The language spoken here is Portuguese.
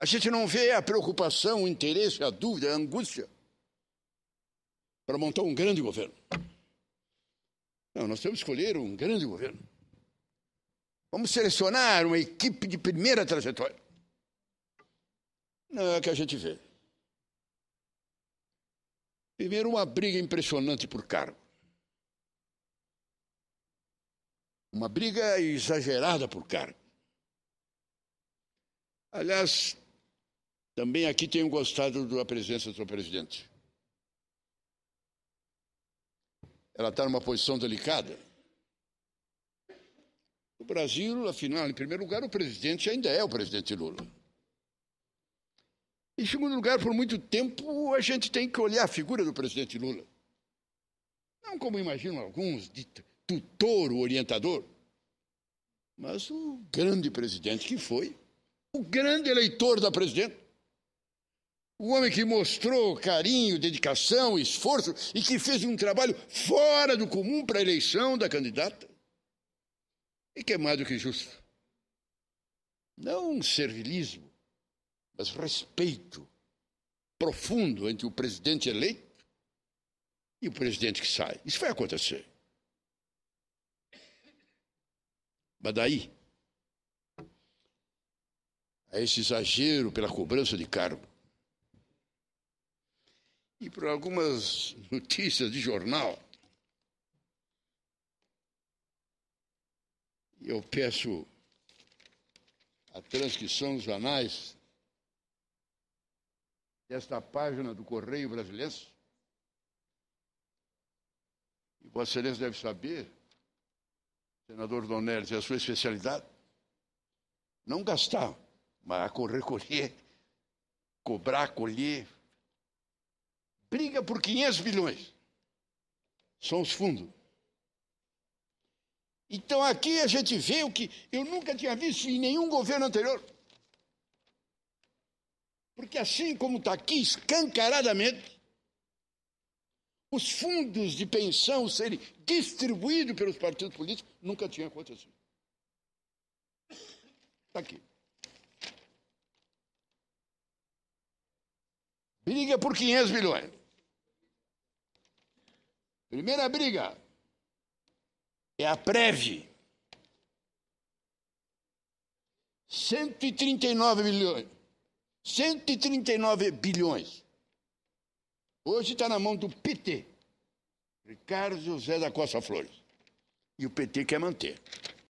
A gente não vê a preocupação, o interesse, a dúvida, a angústia para montar um grande governo. Não, nós temos que escolher um grande governo. Vamos selecionar uma equipe de primeira trajetória. Não é o que a gente vê. Primeiro, uma briga impressionante por cargo. Uma briga exagerada por cargo. Aliás, também aqui tenho gostado da presença do presidente. Ela está numa posição delicada. O Brasil, afinal, em primeiro lugar, o presidente ainda é o presidente Lula. Em segundo lugar, por muito tempo, a gente tem que olhar a figura do presidente Lula. Não como imaginam alguns, de tutor, orientador, mas o grande presidente que foi, o grande eleitor da presidente. O homem que mostrou carinho, dedicação, esforço e que fez um trabalho fora do comum para a eleição da candidata. E que é mais do que justo. Não um servilismo, mas respeito profundo entre o presidente eleito e o presidente que sai. Isso vai acontecer. Mas daí, a esse exagero pela cobrança de cargo, e por algumas notícias de jornal. Eu peço a transcrição dos anais desta página do Correio Brasileiro. E Vossa Excelência deve saber, senador Donelis, é a sua especialidade. Não gastar, mas recolher, cobrar, colher briga por 500 bilhões. São os fundos. Então aqui a gente vê o que eu nunca tinha visto em nenhum governo anterior. Porque assim como está aqui escancaradamente, os fundos de pensão serem distribuídos pelos partidos políticos nunca tinha acontecido. Está aqui. Briga por 500 bilhões. Primeira briga é a Preve. 139 milhões. 139 bilhões. Hoje está na mão do PT. Ricardo José da Costa Flores. E o PT quer manter.